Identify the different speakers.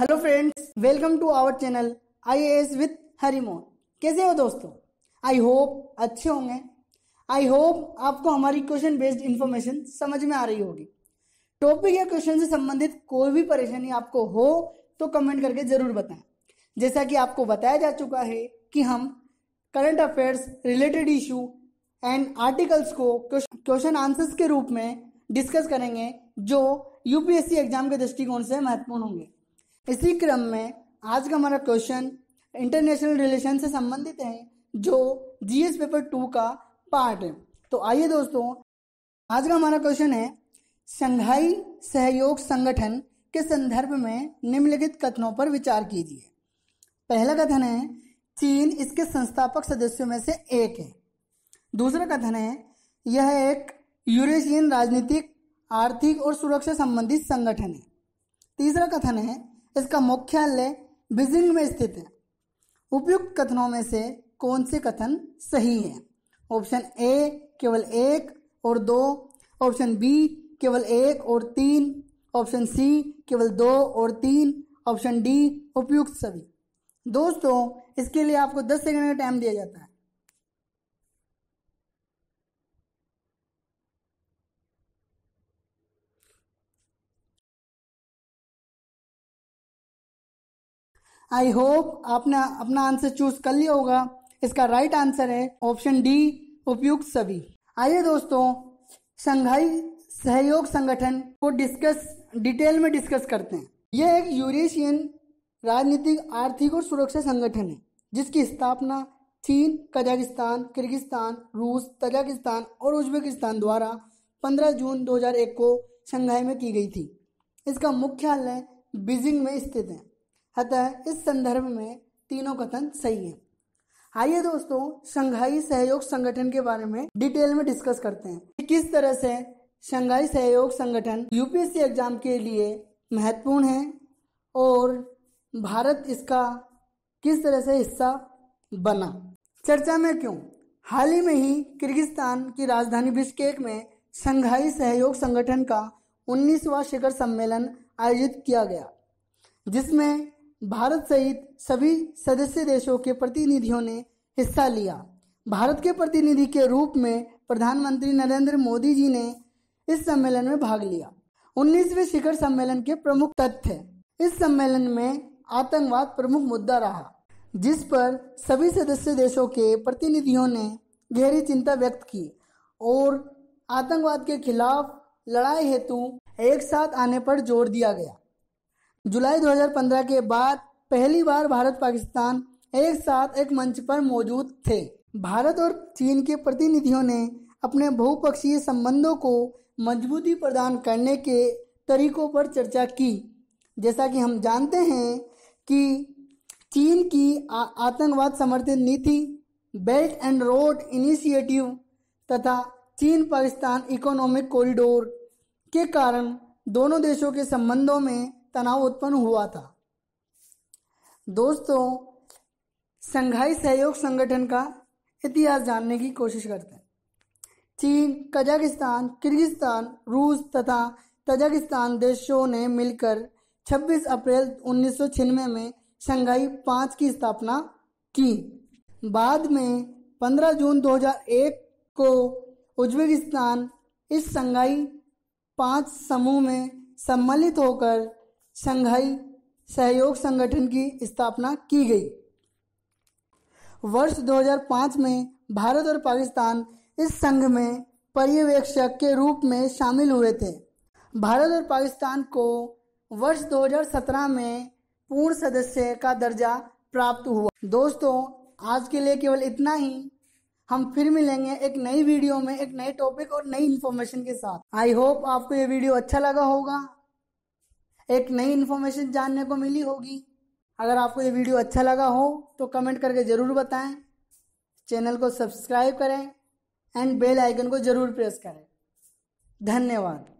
Speaker 1: hello friends welcome to our channel I S with Mohan कैसे हो दोस्तों आई होप अच्छे होंगे आई होप आपको हमारी क्वेश्चन बेस्ड इन्फॉर्मेशन समझ में आ रही होगी टॉपिक या क्वेश्चन से संबंधित कोई भी परेशानी आपको हो तो कमेंट करके जरूर बताएं जैसा कि आपको बताया जा चुका है कि हम current affairs related issue and articles को क्वेश्चन आंसर्स के रूप में डिस्कस करेंगे जो यूपीएससी एग्जाम के दृष्टिकोण से महत्वपूर्ण होंगे इसी क्रम में आज का हमारा क्वेश्चन इंटरनेशनल रिलेशन से संबंधित है जो जीएस पेपर टू का पार्ट है तो आइए दोस्तों आज का हमारा क्वेश्चन है शंघाई सहयोग संगठन के संदर्भ में निम्नलिखित कथनों पर विचार कीजिए पहला कथन है चीन इसके संस्थापक सदस्यों में से एक है दूसरा कथन है यह एक यूरेशियन राजनीतिक आर्थिक और सुरक्षा संबंधित संगठन है तीसरा कथन है इसका मुख्यालय बीजिंग में स्थित है उपयुक्त कथनों में से कौन से कथन सही है ऑप्शन ए केवल एक और दो ऑप्शन बी केवल एक और तीन ऑप्शन सी केवल दो और तीन ऑप्शन डी उपयुक्त सभी दोस्तों इसके लिए आपको 10 सेकंड का टाइम दिया जाता है आई होप आपने अपना आंसर चूज कर लिया होगा इसका राइट आंसर है ऑप्शन डी उपयुक्त सभी आइए दोस्तों शंघाई सहयोग संगठन को डिस्कस डिटेल में डिस्कस करते हैं यह एक यूरेशियन राजनीतिक आर्थिक और सुरक्षा संगठन है जिसकी स्थापना चीन कजाकिस्तान किर्गिस्तान रूस तजाकिस्तान और उज्बेकिस्तान द्वारा 15 जून 2001 को शंघाई में की गई थी इसका मुख्यालय बीजिंग में स्थित है अतः इस संदर्भ में तीनों कथन सही है आइए दोस्तों शंघाई सहयोग संगठन के बारे में डिटेल में डिस्कस करते हैं कि किस तरह से शंघाई सहयोग संगठन यूपीएससी एग्जाम के लिए महत्वपूर्ण है और भारत इसका किस तरह से हिस्सा बना चर्चा में क्यों हाल ही में ही किर्गिस्तान की राजधानी बिश्केक में शंघाई सहयोग संगठन का उन्नीसवा शिखर सम्मेलन आयोजित किया गया जिसमें भारत सहित सभी सदस्य देशों के प्रतिनिधियों ने हिस्सा लिया भारत के प्रतिनिधि के रूप में प्रधानमंत्री नरेंद्र मोदी जी ने इस सम्मेलन में भाग लिया उन्नीसवे शिखर सम्मेलन के प्रमुख तथ्य इस सम्मेलन में आतंकवाद प्रमुख मुद्दा रहा जिस पर सभी सदस्य देशों के प्रतिनिधियों ने गहरी चिंता व्यक्त की और आतंकवाद के खिलाफ लड़ाई हेतु एक साथ आने पर जोर दिया गया जुलाई 2015 के बाद पहली बार भारत पाकिस्तान एक साथ एक मंच पर मौजूद थे भारत और चीन के प्रतिनिधियों ने अपने बहुपक्षीय संबंधों को मजबूती प्रदान करने के तरीकों पर चर्चा की जैसा कि हम जानते हैं कि चीन की आतंकवाद समर्थित नीति बेल्ट एंड रोड इनिशिएटिव तथा चीन पाकिस्तान इकोनॉमिक कॉरिडोर के कारण दोनों देशों के संबंधों में तनाव उत्पन्न हुआ था दोस्तों संघाई सहयोग संगठन का इतिहास जानने की कोशिश करते हैं चीन कजाकिस्तान किर्गिस्तान रूस तथा तजाकिस्तान देशों ने मिलकर 26 अप्रैल उन्नीस में शंघाई पाँच की स्थापना की बाद में 15 जून 2001 को उज्बेकिस्तान इस शंघाई पाँच समूह में सम्मिलित होकर शंघाई सहयोग संगठन की स्थापना की गई वर्ष 2005 में भारत और पाकिस्तान इस संघ में पर्यवेक्षक के रूप में शामिल हुए थे भारत और पाकिस्तान को वर्ष 2017 में पूर्ण सदस्य का दर्जा प्राप्त हुआ दोस्तों आज के लिए केवल इतना ही हम फिर मिलेंगे एक नई वीडियो में एक नए टॉपिक और नई इन्फॉर्मेशन के साथ आई होप आपको ये वीडियो अच्छा लगा होगा एक नई इन्फॉर्मेशन जानने को मिली होगी अगर आपको ये वीडियो अच्छा लगा हो तो कमेंट करके ज़रूर बताएं चैनल को सब्सक्राइब करें एंड बेल आइकन को ज़रूर प्रेस करें धन्यवाद